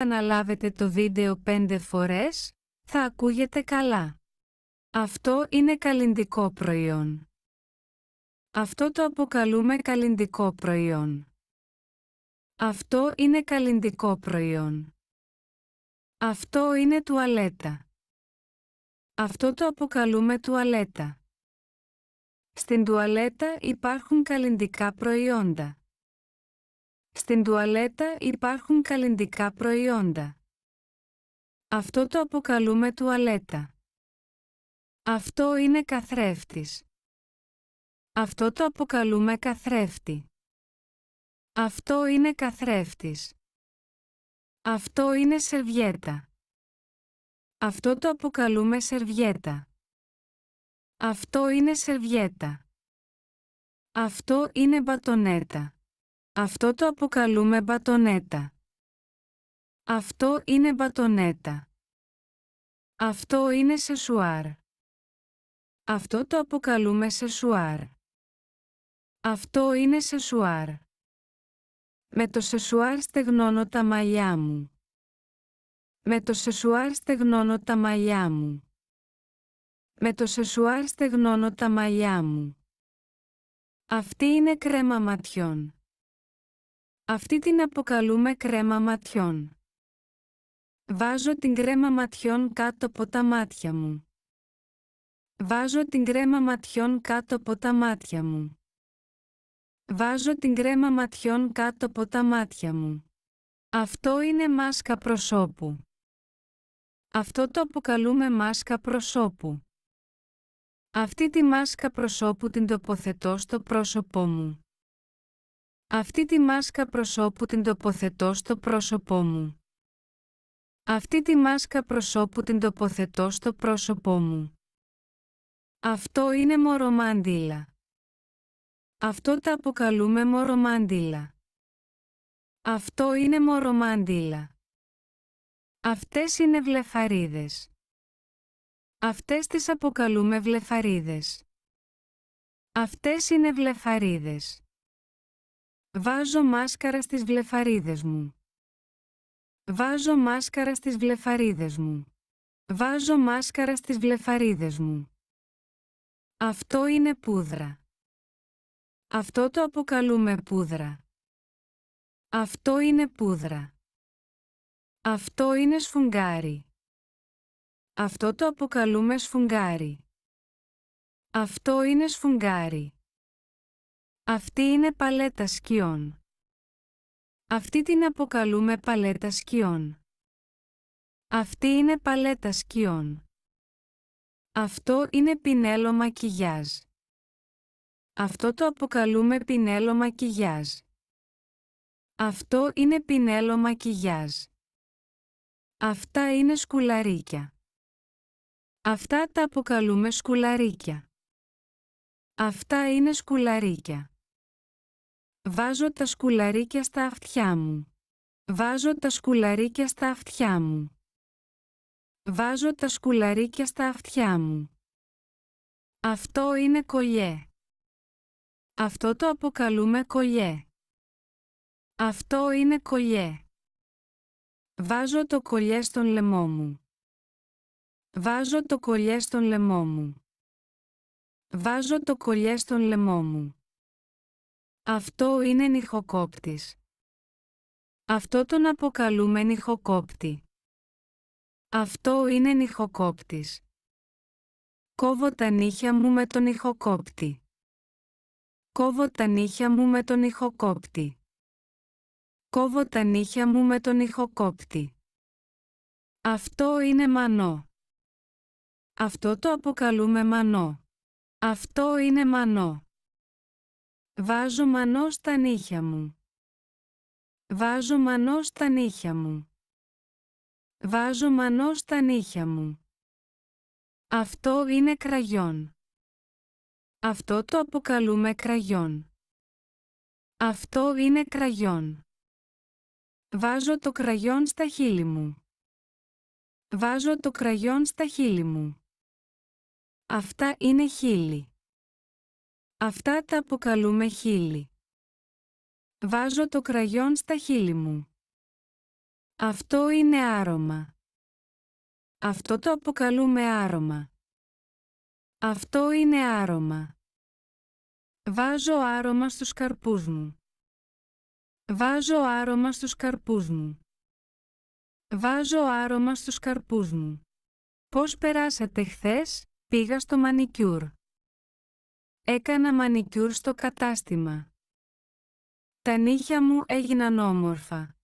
αναλάβετε το βίντεο πέντε φορές, θα ακούγεται καλά. Αυτό είναι καλλιντικό προϊόν. Αυτό το αποκαλούμε καλλιντικό προϊόν. Αυτό είναι καλλιντικό προϊόν. Αυτό είναι τουαλέτα. Αυτό το αποκαλούμε τουαλέτα. Στην τουαλέτα υπάρχουν καλλιντικά προϊόντα. Στην τουαλέτα υπάρχουν καλλιντικά προϊόντα. Αυτό το αποκαλούμε τουαλέτα. Αυτό είναι καθρέφτης. Αυτό το αποκαλούμε καθρέφτη. Αυτό είναι καθρέφτης. Αυτό είναι σερβιέτα. Αυτό το αποκαλούμε σερβιέτα. Αυτό είναι σερβιέτα. Αυτό είναι μπατονέτα. Αυτό το αποκαλούμε μπατονέτα. Αυτό είναι μπατονέτα. Αυτό είναι σεσουάρ. Αυτό το αποκαλούμε σεσουάρ. Αυτό είναι σεσουάρ. Με το σεσουάρ στεγνώνω τα μαλλιά μου. Με το σεσουάρ στεγνώνω τα μαλλιά μου. Με το σεσουάρ στεγνώνω τα μαλλιά μου. Αυτή είναι κρέμα ματιών. Αυτή την αποκαλούμε κρέμα ματιών. Βάζω την κρέμα ματιών κάτω από τα μάτια μου. Βάζω την κρέμα ματιών κάτω από τα μάτια μου. Βάζω την κρέμα ματιών κάτω από τα μάτια μου. Αυτό είναι μάσκα προσώπου. Αυτό το αποκαλούμε μάσκα προσώπου. Αυτή τη μάσκα προσώπου την τοποθετώ στο πρόσωπό μου. Αυτή τη μάσκα προσώπου την τοποθετώ στο πρόσωπό μου. Αυτή τη μάσκα προσώπου την τοποθετώ στο πρόσωπό μου. Αυτό είναι μορομάντιλα. Αυτό τα αποκαλούμε μορομάντιλα. Αυτό είναι μορομάντιλα. Αυτές είναι βλεφαρίδες. Αυτές τις αποκαλούμε βλεφαρίδες. Αυτές είναι βλεφαρίδες. Βάζω μάσκαρα στις βλεφαρίδες μου. Βάζω μάσκαρα στις βλεφαρίδες μου. Βάζω μάσκαρα στις βλεφαρίδες μου. Αυτό είναι πούδρα. Αυτό το αποκαλούμε πούδρα. Αυτό είναι πούδρα. Αυτό είναι σφουγγάρι. Αυτό το αποκαλούμε σφουγγάρι. Αυτό είναι σφουγγάρι. Αυτή είναι παλέτα σκιών. Αυτή την αποκαλούμε παλέτα σκιών. Αυτή είναι παλέτα σκιών. Αυτό είναι πινέλο μακιγιάζ. Αυτό το αποκαλούμε πινέλο μακιγιάζ. Αυτό είναι πινέλο μακιγιάζ. Αυτά είναι σκουλαρίκια. Αυτά τα αποκαλούμε σκουλαρίκια. Αυτά είναι σκουλαρίκια. Βάζω τα σκουλαρίκια στα αυτιά μου. Βάζω τα σκουλαρίκια στα αυτιά μου. Βάζω τα σκουλαρίκια στα αυτιά μου. Αυτό είναι κολλιέ. Αυτό το αποκαλούμε κολλιέ. Αυτό είναι κολλιέ. Βάζω το κολλιέ στον λαιμό μου. Βάζω το κολλιέ στον λαιμό μου. Βάζω το κολλιέ στον λαιμό μου. Αυτό είναι νυχοκόπτης. Αυτό τον αποκαλούμε νυχοκόπτη. Αυτό είναι νυχοκόπτης. Κόβω τα νύχια μου με τον ηχοκόπτη. Κόβω τα νύχια μου με τον ηχοκόπτη. Κόβω τα νύχια μου με τον ηχοκόπτη. Αυτό είναι μανό. Αυτό το αποκαλούμε μανό. Αυτό είναι μανό. Βάζω μανό στα νύχια μου. Βάζω μανό στα νύχια μου. Βάζω μανό στα νύχια μου. Αυτό είναι κραγιόν. Αυτό το αποκαλούμε κραγιόν. Αυτό είναι κραγιόν. Βάζω το κραγιόν στα χείλη μου. Βάζω το κραγιόν στα χείλη μου. Αυτά είναι χείλη. Αυτά τα αποκαλούμε χείλη. Βάζω το κραγιόν στα χείλη μου. Αυτό είναι άρωμα. Αυτό το αποκαλούμε άρωμα. Αυτό είναι άρωμα. Βάζω άρωμα στους καρπούς μου. Βάζω άρωμα στους καρπούς μου. Βάζω άρωμα στους καρπούς μου. Πώς περάσατε χθες, πήγα στο μανικιούρ. Έκανα μανικιούρ στο κατάστημα. Τα νύχια μου έγιναν όμορφα.